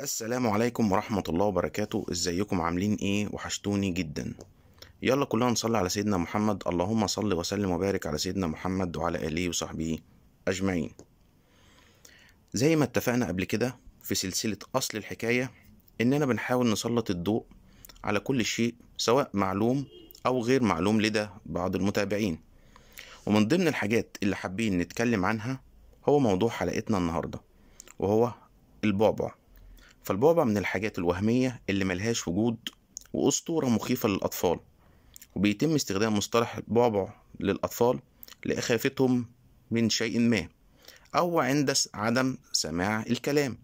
السلام عليكم ورحمة الله وبركاته ازيكم عاملين ايه وحشتوني جدا يلا كلنا نصلي على سيدنا محمد اللهم صل وسلم وبارك على سيدنا محمد وعلى آله وصحبه أجمعين زي ما اتفقنا قبل كده في سلسلة أصل الحكاية إننا بنحاول نسلط الضوء على كل شيء سواء معلوم أو غير معلوم لدى بعض المتابعين ومن ضمن الحاجات اللي حابين نتكلم عنها هو موضوع حلقتنا النهاردة وهو البعبع فالبعبع من الحاجات الوهمية اللي ملهاش وجود وأسطورة مخيفة للأطفال وبيتم استخدام مصطلح بعبع للأطفال لإخافتهم من شيء ما أو عند عدم سماع الكلام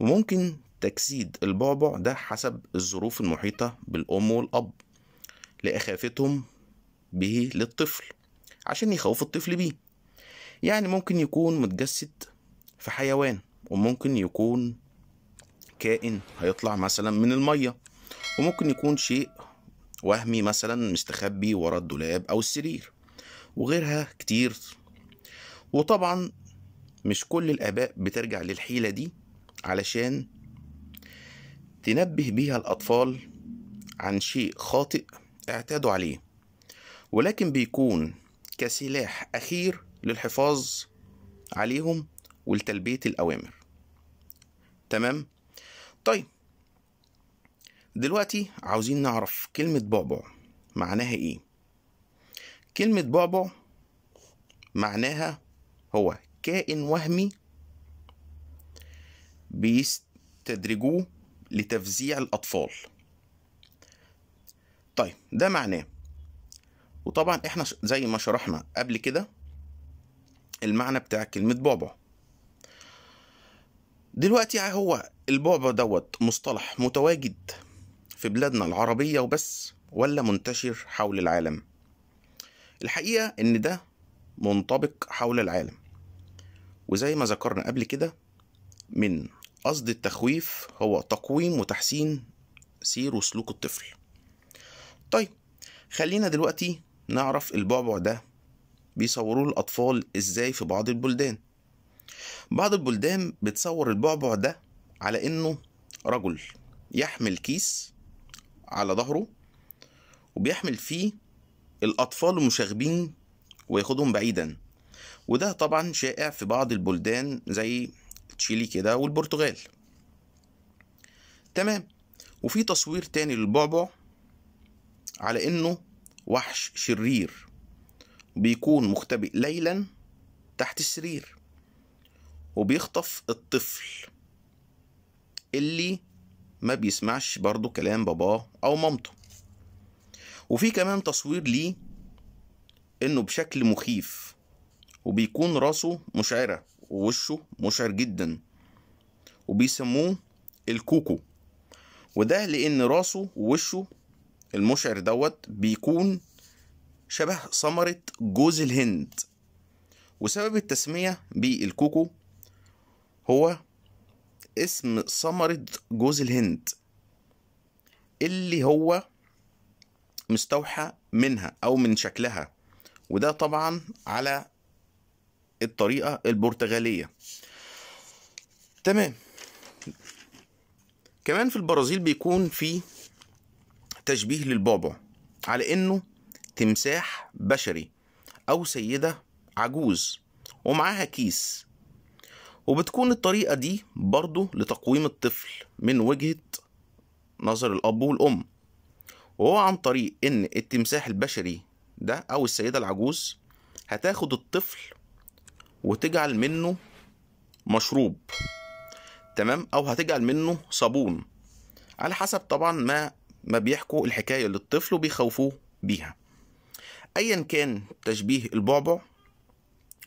وممكن تجسيد البعبع ده حسب الظروف المحيطة بالأم والأب لإخافتهم به للطفل عشان يخوف الطفل بيه يعني ممكن يكون متجسد في حيوان وممكن يكون كائن هيطلع مثلا من المية وممكن يكون شيء وهمي مثلا مستخبي ورا الدولاب أو السرير وغيرها كتير وطبعا مش كل الآباء بترجع للحيلة دي علشان تنبه بيها الأطفال عن شيء خاطئ اعتادوا عليه ولكن بيكون كسلاح أخير للحفاظ عليهم ولتلبية الأوامر تمام؟ طيب دلوقتي عاوزين نعرف كلمة بعبع معناها ايه كلمة بعبع معناها هو كائن وهمي بيستدرجوه لتفزيع الأطفال طيب ده معناه وطبعا احنا زي ما شرحنا قبل كده المعنى بتاع كلمة بعبع دلوقتي هو البعبع دوت مصطلح متواجد في بلادنا العربية وبس ولا منتشر حول العالم الحقيقة إن ده منطبق حول العالم وزي ما ذكرنا قبل كده من قصد التخويف هو تقويم وتحسين سير وسلوك الطفل طيب خلينا دلوقتي نعرف البعبع ده بيصوروه الأطفال إزاي في بعض البلدان بعض البلدان بتصور البعبع ده على انه رجل يحمل كيس على ظهره وبيحمل فيه الاطفال المشاغبين وياخدهم بعيدا وده طبعا شائع في بعض البلدان زي تشيلي كده والبرتغال تمام وفي تصوير تاني للبعبع على انه وحش شرير بيكون مختبئ ليلا تحت السرير وبيخطف الطفل اللي ما بيسمعش برضو كلام باباه أو مامته وفي كمان تصوير ليه إنه بشكل مخيف وبيكون راسه مشعرة ووشه مشعر جدا وبيسموه الكوكو وده لأن راسه ووشه المشعر دوت بيكون شبه ثمرة جوز الهند وسبب التسمية بالكوكو هو اسم ثمرة جوز الهند اللي هو مستوحى منها أو من شكلها وده طبعا على الطريقة البرتغالية تمام كمان في البرازيل بيكون في تشبيه للبعبع على انه تمساح بشري او سيدة عجوز ومعاها كيس وبتكون الطريقة دي برضو لتقويم الطفل من وجهة نظر الأب والأم وهو عن طريق إن التمساح البشري ده أو السيدة العجوز هتاخد الطفل وتجعل منه مشروب تمام أو هتجعل منه صابون على حسب طبعا ما ما بيحكوا الحكاية للطفل وبيخوفوه بيها أيا كان تشبيه البعبع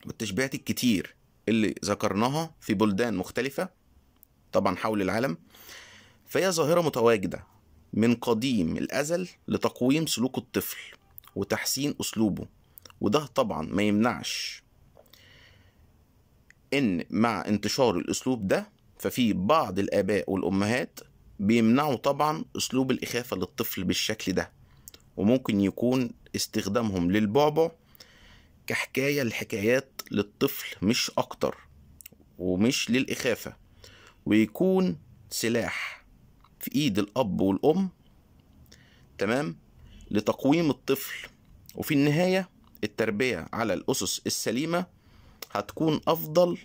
والتشبيهات الكتير اللي ذكرناها في بلدان مختلفة طبعا حول العالم فهي ظاهرة متواجدة من قديم الأزل لتقويم سلوك الطفل وتحسين أسلوبه وده طبعا ما يمنعش إن مع انتشار الأسلوب ده ففي بعض الآباء والأمهات بيمنعوا طبعا أسلوب الإخافة للطفل بالشكل ده وممكن يكون استخدامهم للبعبع كحكاية لحكايات للطفل مش أكتر ومش للإخافة ويكون سلاح في إيد الأب والأم تمام لتقويم الطفل وفي النهاية التربية على الأسس السليمة هتكون أفضل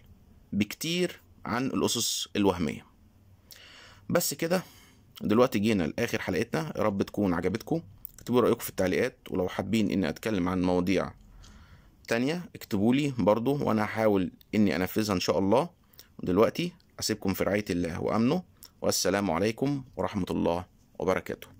بكتير عن الأسس الوهمية بس كده دلوقتي جينا لآخر حلقتنا يا رب تكون عجبتكم اكتبوا رأيكم في التعليقات ولو حابين إني أتكلم عن مواضيع تانية اكتبوا لي برضو وانا هحاول اني انفذها ان شاء الله ودلوقتي اسيبكم في رعاية الله وامنه والسلام عليكم ورحمة الله وبركاته